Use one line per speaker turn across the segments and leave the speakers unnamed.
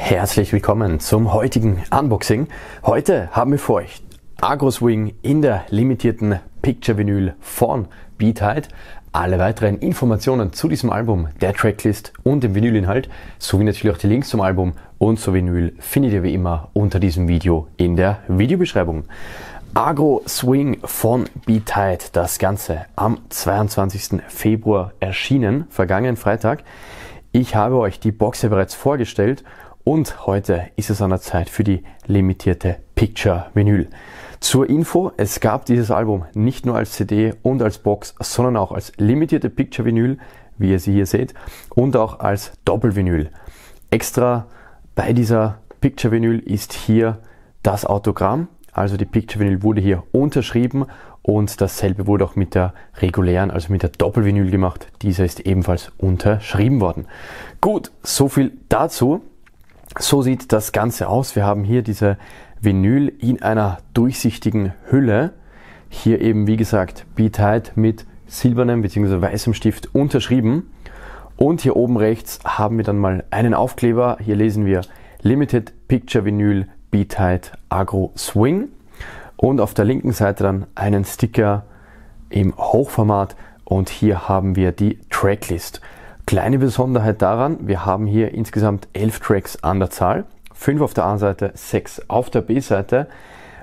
Herzlich willkommen zum heutigen Unboxing. Heute haben wir für euch Agroswing in der limitierten Picture Vinyl von Beatheit. Alle weiteren Informationen zu diesem Album, der Tracklist und dem Vinylinhalt sowie natürlich auch die Links zum Album und zur Vinyl findet ihr wie immer unter diesem Video in der Videobeschreibung. Agro Swing von Beatide, das Ganze am 22. Februar erschienen, vergangenen Freitag. Ich habe euch die Box ja bereits vorgestellt und heute ist es an der Zeit für die limitierte Picture Vinyl. Zur Info, es gab dieses Album nicht nur als CD und als Box, sondern auch als limitierte Picture Vinyl, wie ihr sie hier seht, und auch als Doppelvinyl. Extra bei dieser Picture Vinyl ist hier das Autogramm, also die Picture Vinyl wurde hier unterschrieben und dasselbe wurde auch mit der regulären, also mit der Doppelvinyl gemacht. Dieser ist ebenfalls unterschrieben worden. Gut, so viel dazu. So sieht das Ganze aus. Wir haben hier diese Vinyl in einer durchsichtigen Hülle. Hier eben, wie gesagt, B-Tight mit silbernem bzw. weißem Stift unterschrieben. Und hier oben rechts haben wir dann mal einen Aufkleber. Hier lesen wir Limited Picture Vinyl B-Tight Agro Swing. Und auf der linken Seite dann einen Sticker im Hochformat. Und hier haben wir die Tracklist. Kleine Besonderheit daran, wir haben hier insgesamt elf Tracks an der Zahl. Fünf auf der A-Seite, sechs auf der B-Seite.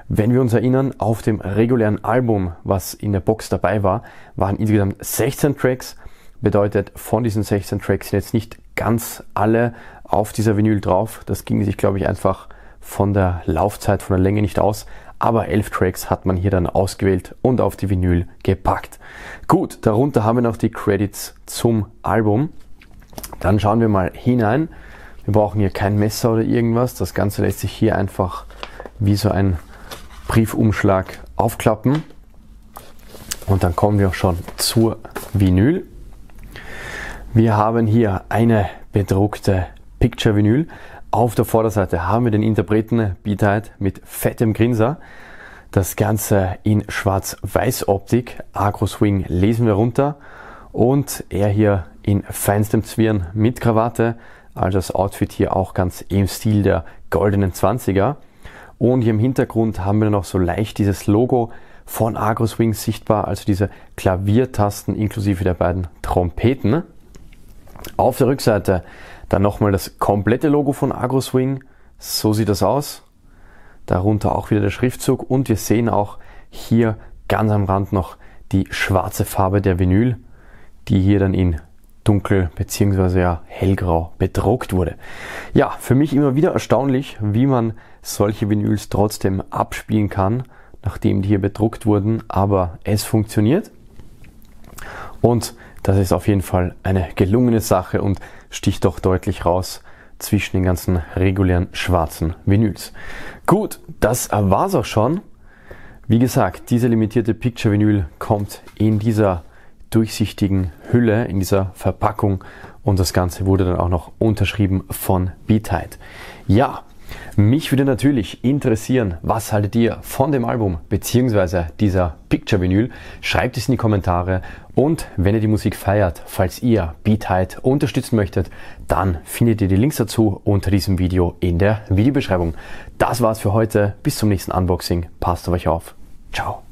Wenn wir uns erinnern, auf dem regulären Album, was in der Box dabei war, waren insgesamt 16 Tracks. Bedeutet, von diesen 16 Tracks sind jetzt nicht ganz alle auf dieser Vinyl drauf. Das ging sich, glaube ich, einfach von der Laufzeit, von der Länge nicht aus, aber elf Tracks hat man hier dann ausgewählt und auf die Vinyl gepackt. Gut, darunter haben wir noch die Credits zum Album. Dann schauen wir mal hinein. Wir brauchen hier kein Messer oder irgendwas. Das Ganze lässt sich hier einfach wie so ein Briefumschlag aufklappen. Und dann kommen wir auch schon zur Vinyl. Wir haben hier eine bedruckte Picture Vinyl, auf der Vorderseite haben wir den Interpreten Beatite mit fettem Grinser. Das Ganze in Schwarz-Weiß-Optik. Agro Swing lesen wir runter. Und er hier in feinstem Zwirn mit Krawatte. Also das Outfit hier auch ganz im Stil der goldenen 20er. Und hier im Hintergrund haben wir noch so leicht dieses Logo von Agro Swing sichtbar, also diese Klaviertasten inklusive der beiden Trompeten. Auf der Rückseite dann nochmal das komplette Logo von AgroSwing. So sieht das aus. Darunter auch wieder der Schriftzug und wir sehen auch hier ganz am Rand noch die schwarze Farbe der Vinyl, die hier dann in dunkel beziehungsweise ja hellgrau bedruckt wurde. Ja, für mich immer wieder erstaunlich, wie man solche Vinyls trotzdem abspielen kann, nachdem die hier bedruckt wurden, aber es funktioniert. Und das ist auf jeden Fall eine gelungene Sache und sticht doch deutlich raus zwischen den ganzen regulären schwarzen Vinyls. Gut, das war's auch schon. Wie gesagt, diese limitierte Picture Vinyl kommt in dieser durchsichtigen Hülle, in dieser Verpackung und das Ganze wurde dann auch noch unterschrieben von b -Tide. Ja, mich würde natürlich interessieren, was haltet ihr von dem Album bzw. dieser Picture Vinyl? Schreibt es in die Kommentare und wenn ihr die Musik feiert, falls ihr Beatheit unterstützen möchtet, dann findet ihr die Links dazu unter diesem Video in der Videobeschreibung. Das war's für heute. Bis zum nächsten Unboxing. Passt auf euch auf. Ciao.